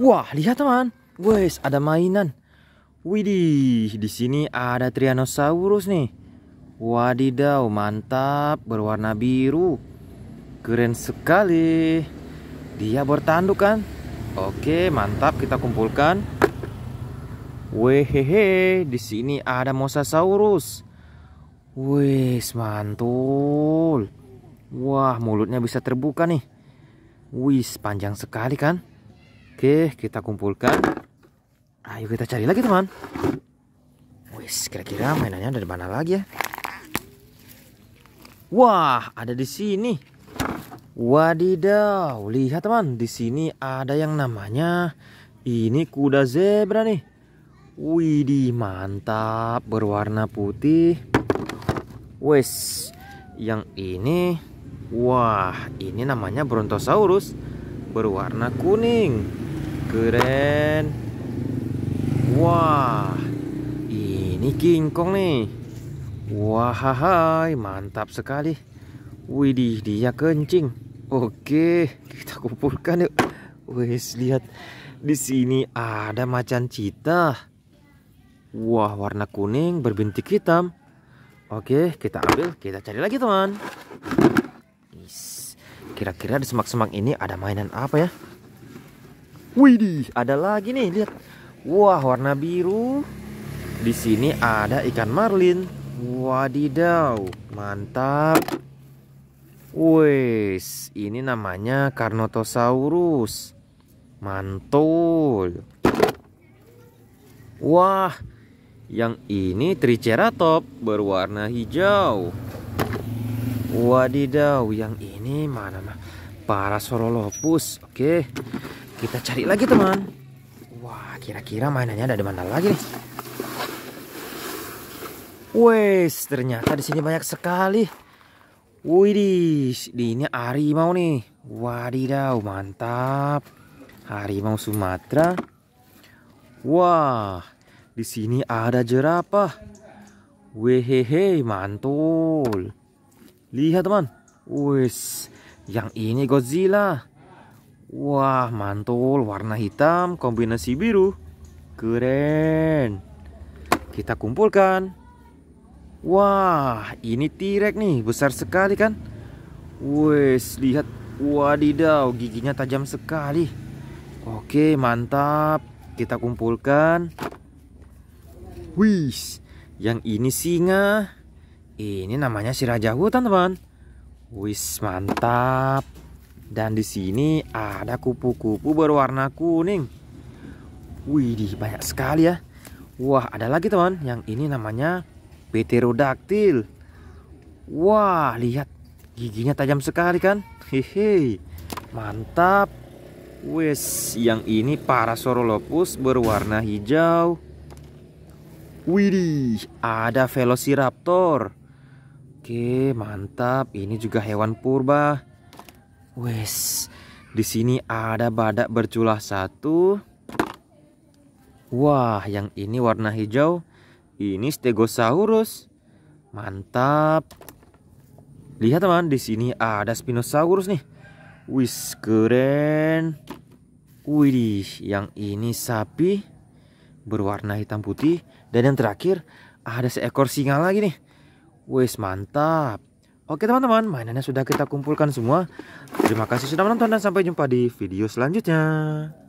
Wah, lihat teman. Wes, ada mainan. Widih, di sini ada Trianosaurus nih. Wadidaw, mantap, berwarna biru. Keren sekali. Dia bertanduk kan? Oke, mantap kita kumpulkan. Wehehe, di sini ada Mosasaurus. Wes, mantul. Wah, mulutnya bisa terbuka nih. Wis, panjang sekali kan? Oke, kita kumpulkan. Ayo kita cari lagi, teman. Wis, kira-kira mainannya ada di mana lagi ya? Wah, ada di sini. Wadidaw, lihat teman, di sini ada yang namanya ini kuda zebra nih. Widih, mantap, berwarna putih. Wis, yang ini Wah, ini namanya Brontosaurus berwarna kuning. Keren. Wah, ini King Kong nih. Wahai, mantap sekali. Widih, dia kencing. Oke, kita kumpulkan yuk. Wes, lihat. Di sini ada macan cita. Wah, warna kuning berbintik hitam. Oke, kita ambil, kita cari lagi, teman guys Kira-kira di semak-semak ini ada mainan apa ya Widih ada lagi nih lihat Wah warna biru Di sini ada ikan marlin Wadidaw Mantap Wes, ini namanya Carnotosaurus. Mantul. Wah, yang ini Triceratops berwarna hijau. Wadidaw, yang ini mana mah? para sorolopus. Oke. Kita cari lagi, teman. Wah, kira-kira mainannya ada di mana lagi nih? Wes, ternyata di sini banyak sekali. Widih, ini harimau nih. Wadidaw, mantap. Harimau Sumatera. Wah, di sini ada jerapah. Wehehe, mantul. Lihat teman. Wih yang ini Godzilla. Wah, mantul warna hitam kombinasi biru. Keren. Kita kumpulkan. Wah, ini T-Rex nih, besar sekali kan? Wes, lihat. Wadidaw, giginya tajam sekali. Oke, mantap. Kita kumpulkan. Wih yang ini singa. Ini namanya si raja hutan, teman. Wis, mantap. Dan di sini ada kupu-kupu berwarna kuning. Widih, banyak sekali ya. Wah, ada lagi teman. Yang ini namanya Pterodactyl. Wah, lihat. Giginya tajam sekali kan? Hehe. Mantap. wis yang ini Parasaurolophus berwarna hijau. Widih, ada Velociraptor. Oke, mantap. Ini juga hewan purba. Wes, di sini ada badak berculah satu. Wah, yang ini warna hijau. Ini Stegosaurus. Mantap. Lihat teman, di sini ada Spinosaurus nih. Wis keren. Wih, yang ini sapi berwarna hitam putih dan yang terakhir ada seekor singa lagi nih. Wis mantap. Oke teman-teman, mainannya sudah kita kumpulkan semua. Terima kasih sudah menonton dan sampai jumpa di video selanjutnya.